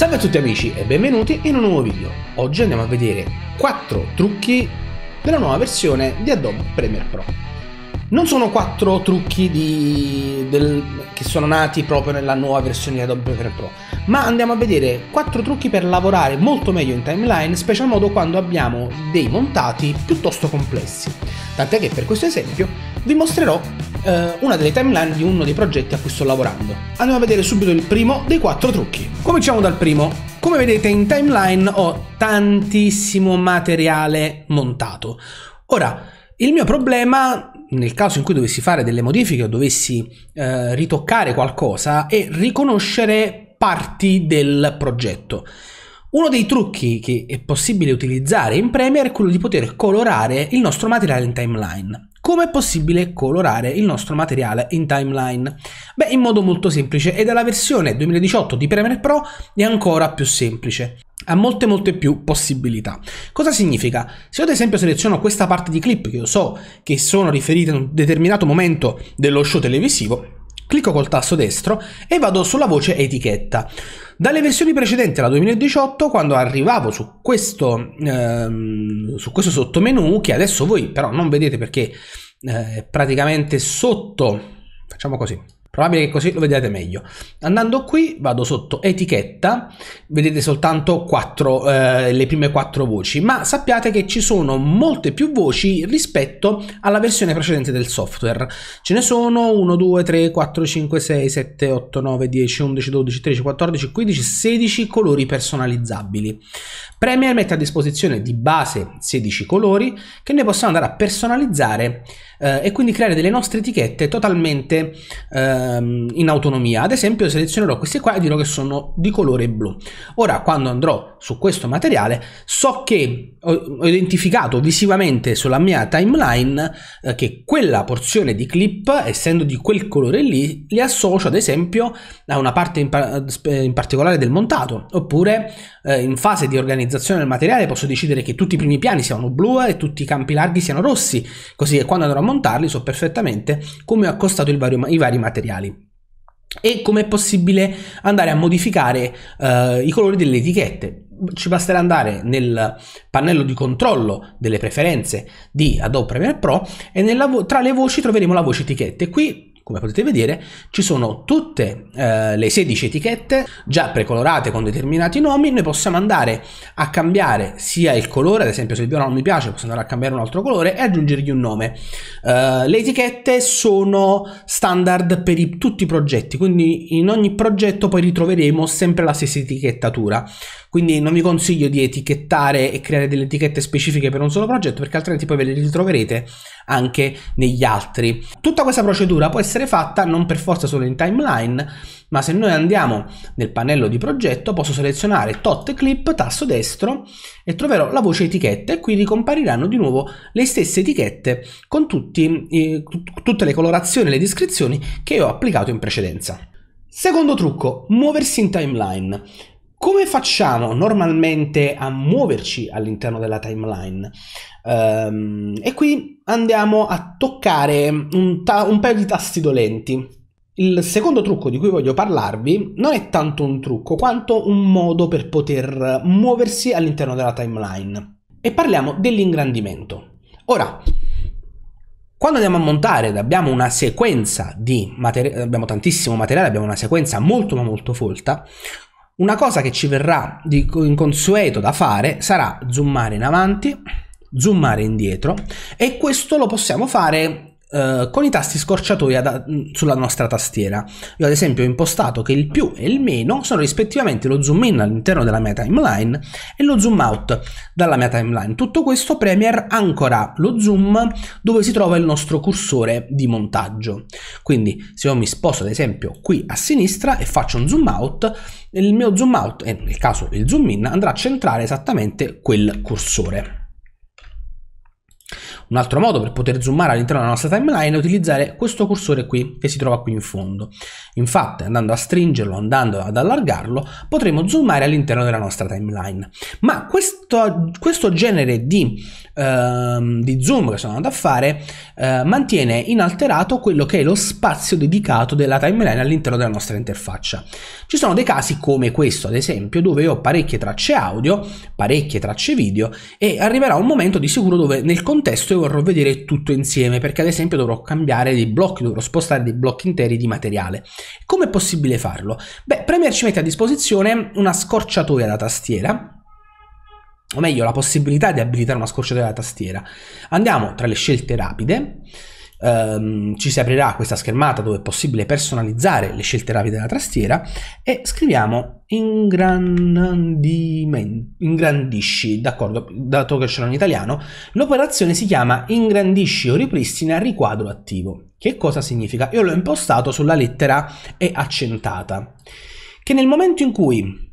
Salve a tutti amici e benvenuti in un nuovo video. Oggi andiamo a vedere 4 trucchi della nuova versione di Adobe Premiere Pro. Non sono 4 trucchi di, del, che sono nati proprio nella nuova versione di Adobe Premiere Pro, ma andiamo a vedere 4 trucchi per lavorare molto meglio in timeline, special modo quando abbiamo dei montati piuttosto complessi. Tant'è che per questo esempio vi mostrerò eh, una delle timeline di uno dei progetti a cui sto lavorando. Andiamo a vedere subito il primo dei quattro trucchi. Cominciamo dal primo. Come vedete in timeline ho tantissimo materiale montato. Ora, il mio problema nel caso in cui dovessi fare delle modifiche o dovessi eh, ritoccare qualcosa è riconoscere parti del progetto. Uno dei trucchi che è possibile utilizzare in Premiere è quello di poter colorare il nostro materiale in timeline. Come è possibile colorare il nostro materiale in timeline? Beh, in modo molto semplice e dalla versione 2018 di Premiere Pro è ancora più semplice ha molte molte più possibilità. Cosa significa? Se io ad esempio seleziono questa parte di clip che io so che sono riferite a un determinato momento dello show televisivo, Clicco col tasto destro e vado sulla voce etichetta. Dalle versioni precedenti alla 2018, quando arrivavo su questo, ehm, su questo sottomenu, che adesso voi però non vedete perché eh, praticamente sotto, facciamo così, Probabile che così lo vediate meglio. Andando qui vado sotto etichetta, vedete soltanto 4, eh, le prime quattro voci, ma sappiate che ci sono molte più voci rispetto alla versione precedente del software. Ce ne sono 1, 2, 3, 4, 5, 6, 7, 8, 9, 10, 11, 12, 13, 14, 15, 16 colori personalizzabili. premier mette a disposizione di base 16 colori che noi possiamo andare a personalizzare eh, e quindi creare delle nostre etichette totalmente ehm, in autonomia. Ad esempio selezionerò queste qua e dirò che sono di colore blu. Ora quando andrò su questo materiale so che ho, identificato visivamente sulla mia timeline eh, che quella porzione di clip, essendo di quel colore lì, li associo ad esempio a una parte in, par- in particolare del montato, oppure eh, in fase di organizzazione del materiale posso decidere che tutti i primi piani siano blu e tutti i campi larghi siano rossi, così che quando andrò a montarli, so perfettamente come ho accostato vario, i vari materiali e come è possibile andare a modificare uh, i colori delle etichette. Ci basterà andare nel pannello di controllo delle preferenze di Adobe Premiere Pro e nella, tra le voci troveremo la voce etichette. Qui come potete vedere ci sono tutte eh, le 16 etichette già precolorate con determinati nomi, noi possiamo andare a cambiare sia il colore, ad esempio se il viola non mi piace posso andare a cambiare un altro colore e aggiungergli un nome. Eh, le etichette sono standard per i, tutti i progetti, quindi in ogni progetto poi ritroveremo sempre la stessa etichettatura. Quindi non vi consiglio di etichettare e creare delle etichette specifiche per un solo progetto perché altrimenti poi ve le ritroverete anche negli altri. Tutta questa procedura può essere fatta non per forza solo in timeline, ma se noi andiamo nel pannello di progetto posso selezionare tot clip, tasto destro e troverò la voce etichette e qui ricompariranno di nuovo le stesse etichette con tutti, eh, tutte le colorazioni e le descrizioni che ho applicato in precedenza. Secondo trucco, muoversi in timeline. Come facciamo normalmente a muoverci all'interno della timeline? Um, e qui andiamo a toccare un, ta- un paio di tasti dolenti. Il secondo trucco di cui voglio parlarvi non è tanto un trucco quanto un modo per poter muoversi all'interno della timeline. E parliamo dell'ingrandimento. Ora, quando andiamo a montare ed abbiamo una sequenza di materiale, abbiamo tantissimo materiale, abbiamo una sequenza molto ma molto folta, una cosa che ci verrà di inconsueto da fare sarà zoomare in avanti, zoomare indietro e questo lo possiamo fare eh, con i tasti scorciatoi da, mm, sulla nostra tastiera. Io ad esempio ho impostato che il più e il meno sono rispettivamente lo zoom in all'interno della mia timeline e lo zoom out dalla mia timeline. Tutto questo Premiere ancora lo zoom dove si trova il nostro cursore di montaggio. Quindi se io mi sposto ad esempio qui a sinistra e faccio un zoom out, il mio zoom out, e nel caso il zoom in, andrà a centrare esattamente quel cursore. Un altro modo per poter zoomare all'interno della nostra timeline è utilizzare questo cursore qui che si trova qui in fondo. Infatti, andando a stringerlo, andando ad allargarlo, potremo zoomare all'interno della nostra timeline. Ma questo, questo genere di, uh, di, zoom che sono andato a fare uh, mantiene inalterato quello che è lo spazio dedicato della timeline all'interno della nostra interfaccia. Ci sono dei casi come questo, ad esempio, dove ho parecchie tracce audio, parecchie tracce video e arriverà un momento di sicuro dove nel contesto io vorrò vedere tutto insieme perché ad esempio dovrò cambiare dei blocchi, dovrò spostare dei blocchi interi di materiale. Come è possibile farlo? Beh, Premiere ci mette a disposizione una scorciatoia da tastiera o meglio la possibilità di abilitare una scorciatoia da tastiera. Andiamo tra le scelte rapide ehm, ci si aprirà questa schermata dove è possibile personalizzare le scelte rapide della tastiera e scriviamo ingrandisci, d'accordo, dato che c'è in italiano, l'operazione si chiama ingrandisci o ripristina riquadro attivo. Che cosa significa? Io l'ho impostato sulla lettera E accentata, che nel momento in cui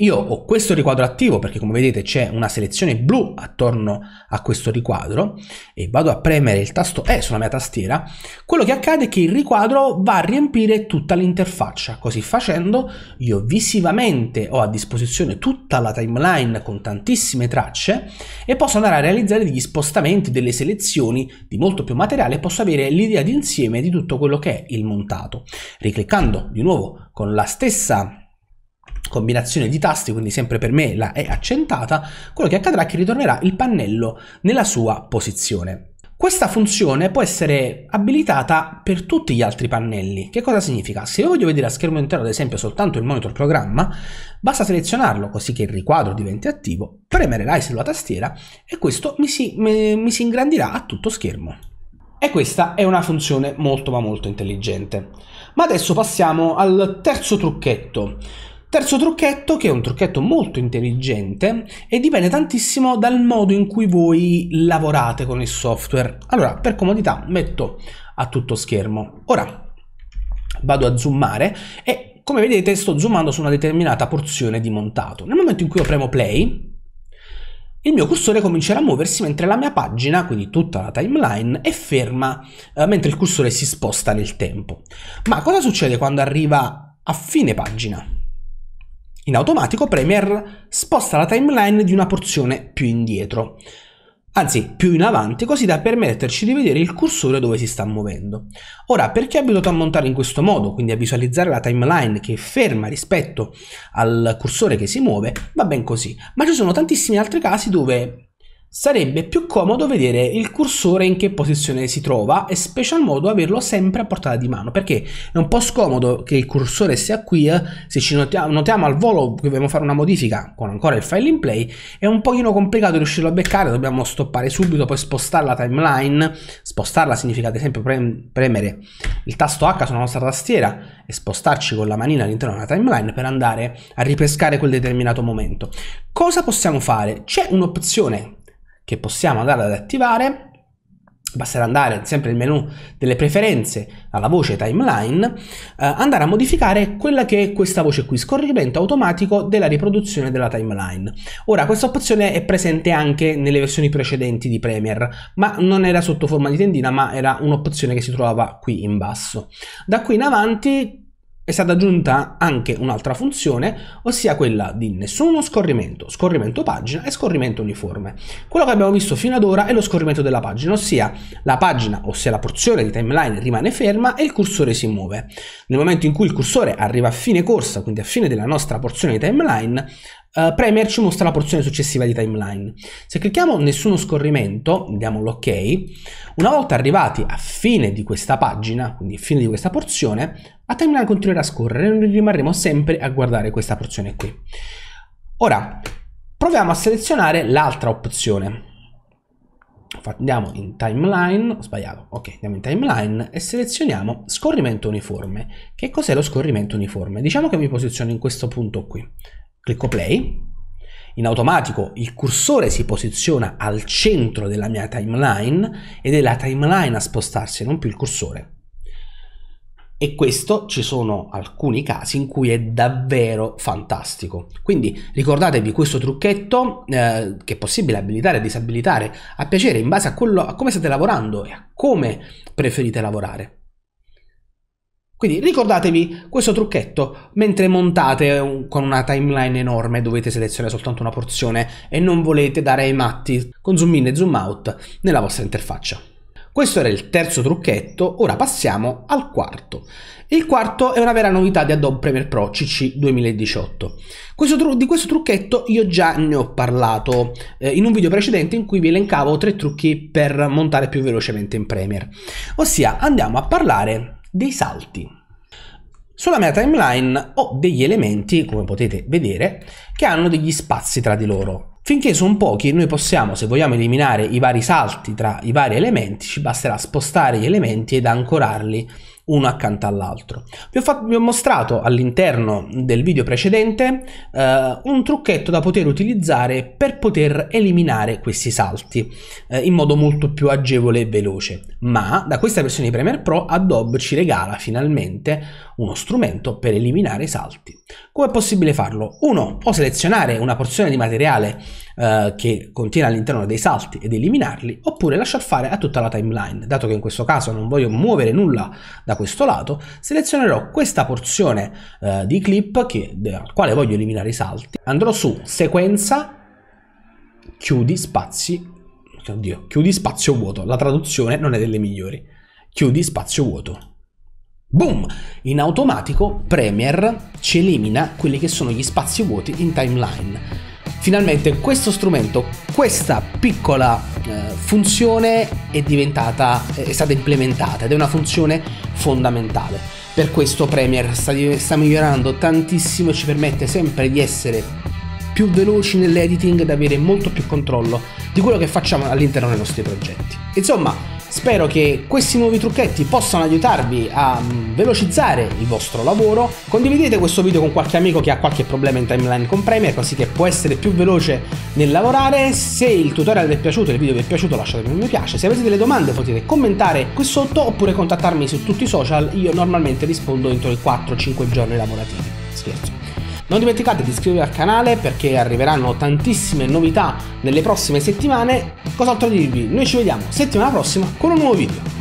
io ho questo riquadro attivo perché come vedete c'è una selezione blu attorno a questo riquadro e vado a premere il tasto E sulla mia tastiera, quello che accade è che il riquadro va a riempire tutta l'interfaccia. Così facendo io visivamente ho a disposizione tutta la timeline con tantissime tracce e posso andare a realizzare degli spostamenti, delle selezioni di molto più materiale e posso avere l'idea d'insieme di tutto quello che è il montato. Ricliccando di nuovo con la stessa combinazione di tasti, quindi sempre per me la è accentata, quello che accadrà è che ritornerà il pannello nella sua posizione. Questa funzione può essere abilitata per tutti gli altri pannelli. Che cosa significa? Se io voglio vedere a schermo intero, ad esempio, soltanto il monitor programma, basta selezionarlo così che il riquadro diventi attivo, premere l'ISO sulla tastiera e questo mi si, mi, mi si ingrandirà a tutto schermo. E questa è una funzione molto ma molto intelligente. Ma adesso passiamo al terzo trucchetto. Terzo trucchetto, che è un trucchetto molto intelligente e dipende tantissimo dal modo in cui voi lavorate con il software. Allora, per comodità metto a tutto schermo. Ora vado a zoomare e come vedete sto zoomando su una determinata porzione di montato. Nel momento in cui io premo play, il mio cursore comincerà a muoversi mentre la mia pagina, quindi tutta la timeline, è ferma eh, mentre il cursore si sposta nel tempo. Ma cosa succede quando arriva a fine pagina? In automatico Premiere sposta la timeline di una porzione più indietro, anzi più in avanti, così da permetterci di vedere il cursore dove si sta muovendo. Ora, per chi è abituato a montare in questo modo, quindi a visualizzare la timeline che è ferma rispetto al cursore che si muove, va ben così, ma ci sono tantissimi altri casi dove Sarebbe più comodo vedere il cursore in che posizione si trova e special modo averlo sempre a portata di mano perché è un po' scomodo che il cursore sia qui eh, se ci notiamo, notiamo, al volo che dobbiamo fare una modifica con ancora il file in play è un pochino complicato riuscirlo a beccare dobbiamo stoppare subito poi spostare la timeline spostarla significa ad esempio pre premere il tasto H sulla nostra tastiera e spostarci con la manina all'interno della timeline per andare a ripescare quel determinato momento cosa possiamo fare? c'è un'opzione che possiamo andare ad attivare basterà andare sempre nel menu delle preferenze alla voce timeline eh, andare a modificare quella che è questa voce qui scorrimento automatico della riproduzione della timeline ora questa opzione è presente anche nelle versioni precedenti di Premiere ma non era sotto forma di tendina ma era un'opzione che si trovava qui in basso da qui in avanti è stata aggiunta anche un'altra funzione, ossia quella di nessuno scorrimento, scorrimento pagina e scorrimento uniforme. Quello che abbiamo visto fino ad ora è lo scorrimento della pagina, ossia la pagina, ossia la porzione di timeline rimane ferma e il cursore si muove. Nel momento in cui il cursore arriva a fine corsa, quindi a fine della nostra porzione di timeline, Uh, eh, Premier ci mostra la porzione successiva di timeline. Se clicchiamo nessuno scorrimento, diamo l'ok, una volta arrivati a fine di questa pagina, quindi fine di questa porzione, la timeline continuerà a scorrere e noi rimarremo sempre a guardare questa porzione qui. Ora, proviamo a selezionare l'altra opzione. Andiamo in timeline, ho sbagliato, ok, andiamo in timeline e selezioniamo scorrimento uniforme. Che cos'è lo scorrimento uniforme? Diciamo che mi posiziono in questo punto qui Clicco play. In automatico il cursore si posiziona al centro della mia timeline ed è la timeline a spostarsi, non più il cursore. E questo ci sono alcuni casi in cui è davvero fantastico. Quindi ricordatevi questo trucchetto eh, che è possibile abilitare e disabilitare a piacere in base a, quello, a come state lavorando e a come preferite lavorare. Quindi ricordatevi questo trucchetto mentre montate un, con una timeline enorme dovete selezionare soltanto una porzione e non volete dare ai matti con zoom in e zoom out nella vostra interfaccia. Questo era il terzo trucchetto, ora passiamo al quarto. Il quarto è una vera novità di Adobe Premiere Pro CC 2018. Questo di questo trucchetto io già ne ho parlato eh, in un video precedente in cui vi elencavo tre trucchi per montare più velocemente in Premiere. Ossia andiamo a parlare dei salti. Sulla mia timeline ho degli elementi, come potete vedere, che hanno degli spazi tra di loro. Finché sono pochi, noi possiamo, se vogliamo eliminare i vari salti tra i vari elementi, ci basterà spostare gli elementi ed ancorarli uno accanto all'altro. Vi ho, vi ho mostrato all'interno del video precedente eh, un trucchetto da poter utilizzare per poter eliminare questi salti eh, in modo molto più agevole e veloce, ma da questa versione di Premiere Pro Adobe ci regala finalmente uno strumento per eliminare i salti. Come è possibile farlo? Uno O selezionare una porzione di materiale eh, che contiene all'interno dei salti ed eliminarli, oppure lasciar fare a tutta la timeline. Dato che in questo caso non voglio muovere nulla da questo lato, selezionerò questa porzione eh, di clip che, al quale voglio eliminare i salti. Andrò su sequenza, chiudi spazi, oddio, chiudi spazio vuoto. La traduzione non è delle migliori. Chiudi spazio vuoto Boom! In automatico Premiere ci elimina quelli che sono gli spazi vuoti in timeline. Finalmente questo strumento, questa piccola eh, funzione è diventata, è stata implementata ed è una funzione fondamentale. Per questo Premiere sta, sta migliorando tantissimo e ci permette sempre di essere più veloci nell'editing ed avere molto più controllo di quello che facciamo all'interno dei nostri progetti. Insomma, Spero che questi nuovi trucchetti possano aiutarvi a mm, velocizzare il vostro lavoro. Condividete questo video con qualche amico che ha qualche problema in timeline con Premiere così che può essere più veloce nel lavorare. Se il tutorial vi è piaciuto, il video vi è piaciuto lasciatemi un mi piace. Se avete delle domande potete commentare qui sotto oppure contattarmi su tutti i social. Io normalmente rispondo entro i 4-5 giorni lavorativi. Scherzo. Non dimenticate di iscrivervi al canale perché arriveranno tantissime novità nelle prossime settimane. Cos'altro dirvi? Noi ci vediamo settimana prossima con un nuovo video.